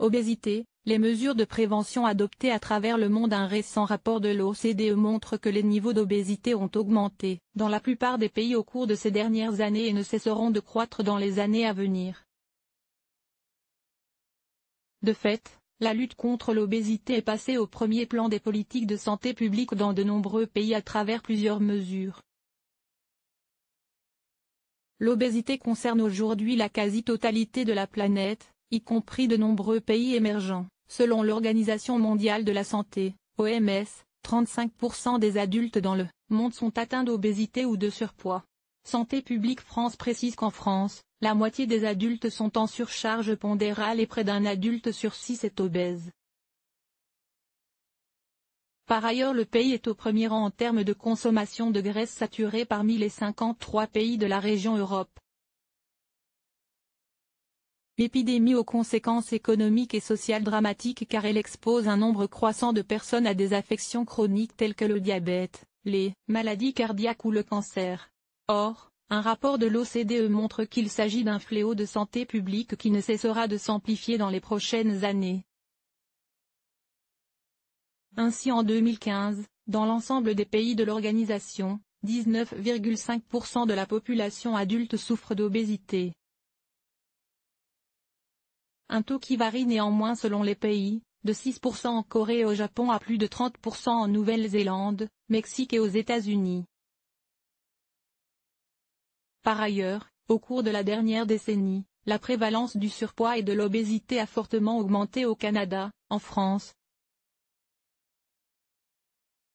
Obésité, les mesures de prévention adoptées à travers le monde Un récent rapport de l'OCDE montre que les niveaux d'obésité ont augmenté dans la plupart des pays au cours de ces dernières années et ne cesseront de croître dans les années à venir. De fait, la lutte contre l'obésité est passée au premier plan des politiques de santé publique dans de nombreux pays à travers plusieurs mesures. L'obésité concerne aujourd'hui la quasi-totalité de la planète, y compris de nombreux pays émergents. Selon l'Organisation mondiale de la santé, OMS, 35% des adultes dans le monde sont atteints d'obésité ou de surpoids. Santé publique France précise qu'en France, la moitié des adultes sont en surcharge pondérale et près d'un adulte sur six est obèse. Par ailleurs le pays est au premier rang en termes de consommation de graisse saturée parmi les 53 pays de la région Europe, L'épidémie aux conséquences économiques et sociales dramatiques car elle expose un nombre croissant de personnes à des affections chroniques telles que le diabète, les maladies cardiaques ou le cancer. Or, un rapport de l'OCDE montre qu'il s'agit d'un fléau de santé publique qui ne cessera de s'amplifier dans les prochaines années. Ainsi en 2015, dans l'ensemble des pays de l'organisation, 19,5% de la population adulte souffre d'obésité un taux qui varie néanmoins selon les pays, de 6% en Corée et au Japon à plus de 30% en Nouvelle-Zélande, Mexique et aux États-Unis. Par ailleurs, au cours de la dernière décennie, la prévalence du surpoids et de l'obésité a fortement augmenté au Canada, en France,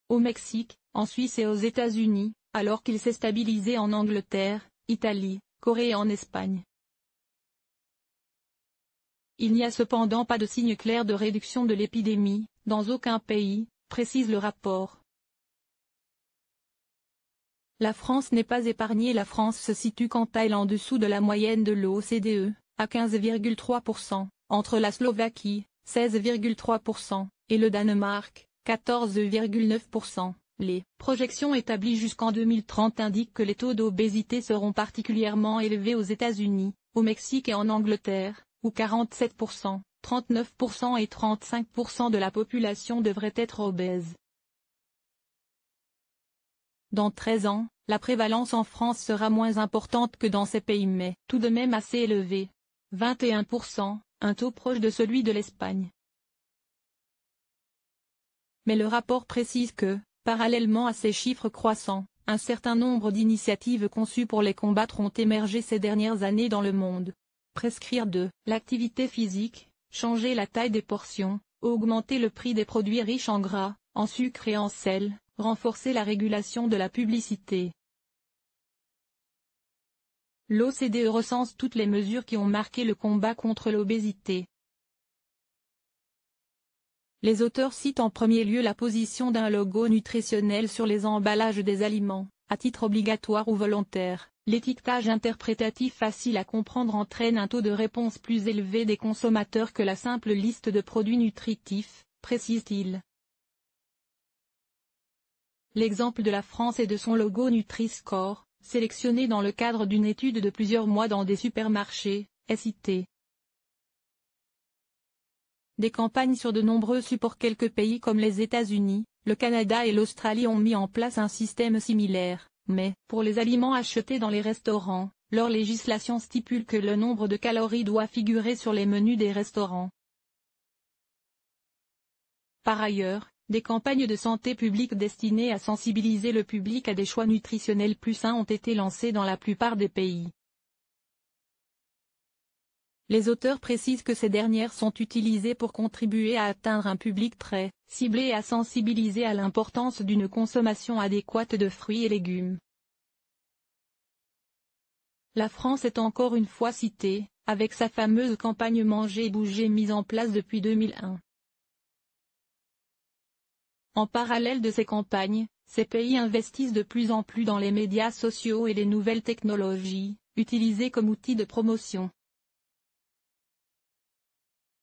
au Mexique, en Suisse et aux États-Unis, alors qu'il s'est stabilisé en Angleterre, Italie, Corée et en Espagne. Il n'y a cependant pas de signe clair de réduction de l'épidémie, dans aucun pays, précise le rapport. La France n'est pas épargnée La France se situe quant à elle en dessous de la moyenne de l'OCDE, à 15,3%, entre la Slovaquie, 16,3%, et le Danemark, 14,9%. Les projections établies jusqu'en 2030 indiquent que les taux d'obésité seront particulièrement élevés aux États-Unis, au Mexique et en Angleterre, où 47%, 39% et 35% de la population devraient être obèse. Dans 13 ans, la prévalence en France sera moins importante que dans ces pays mais tout de même assez élevée. 21%, un taux proche de celui de l'Espagne. Mais le rapport précise que, parallèlement à ces chiffres croissants, un certain nombre d'initiatives conçues pour les combattre ont émergé ces dernières années dans le monde prescrire de l'activité physique, changer la taille des portions, augmenter le prix des produits riches en gras, en sucre et en sel, renforcer la régulation de la publicité. L'OCDE recense toutes les mesures qui ont marqué le combat contre l'obésité. Les auteurs citent en premier lieu la position d'un logo nutritionnel sur les emballages des aliments, à titre obligatoire ou volontaire, L'étiquetage interprétatif facile à comprendre entraîne un taux de réponse plus élevé des consommateurs que la simple liste de produits nutritifs, précise-t-il. L'exemple de la France et de son logo Nutri-Score, sélectionné dans le cadre d'une étude de plusieurs mois dans des supermarchés, est cité. Des campagnes sur de nombreux supports quelques pays comme les États-Unis, le Canada et l'Australie ont mis en place un système similaire. Mais, pour les aliments achetés dans les restaurants, leur législation stipule que le nombre de calories doit figurer sur les menus des restaurants. Par ailleurs, des campagnes de santé publique destinées à sensibiliser le public à des choix nutritionnels plus sains ont été lancées dans la plupart des pays. Les auteurs précisent que ces dernières sont utilisées pour contribuer à atteindre un public très ciblé et à sensibiliser à l'importance d'une consommation adéquate de fruits et légumes. La France est encore une fois citée, avec sa fameuse campagne Manger et bouger mise en place depuis 2001. En parallèle de ces campagnes, ces pays investissent de plus en plus dans les médias sociaux et les nouvelles technologies, utilisées comme outils de promotion.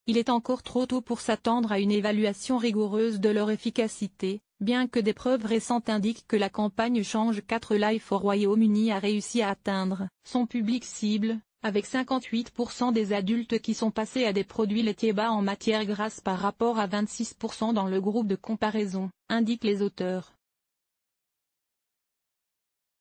Il est encore trop tôt pour s'attendre à une évaluation rigoureuse de leur efficacité, bien que des preuves récentes indiquent que la campagne Change 4 Life au Royaume-Uni a réussi à atteindre son public cible, avec 58% des adultes qui sont passés à des produits laitiers bas en matière grasse par rapport à 26% dans le groupe de comparaison, indiquent les auteurs.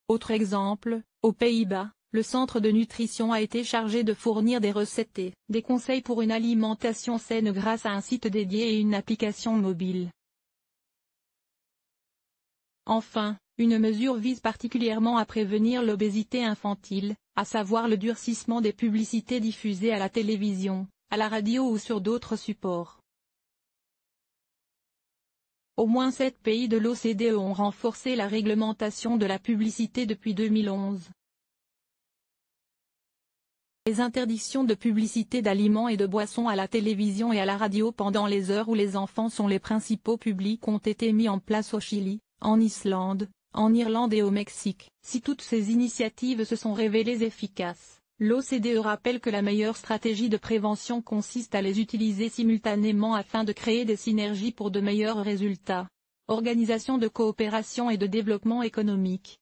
Autre exemple, aux Pays-Bas, le centre de nutrition a été chargé de fournir des recettes et des conseils pour une alimentation saine grâce à un site dédié et une application mobile. Enfin, une mesure vise particulièrement à prévenir l'obésité infantile, à savoir le durcissement des publicités diffusées à la télévision, à la radio ou sur d'autres supports. Au moins sept pays de l'OCDE ont renforcé la réglementation de la publicité depuis 2011. Les interdictions de publicité d'aliments et de boissons à la télévision et à la radio pendant les heures où les enfants sont les principaux publics ont été mis en place au Chili, en Islande, en Irlande et au Mexique. Si toutes ces initiatives se sont révélées efficaces, l'OCDE rappelle que la meilleure stratégie de prévention consiste à les utiliser simultanément afin de créer des synergies pour de meilleurs résultats. Organisation de coopération et de développement économique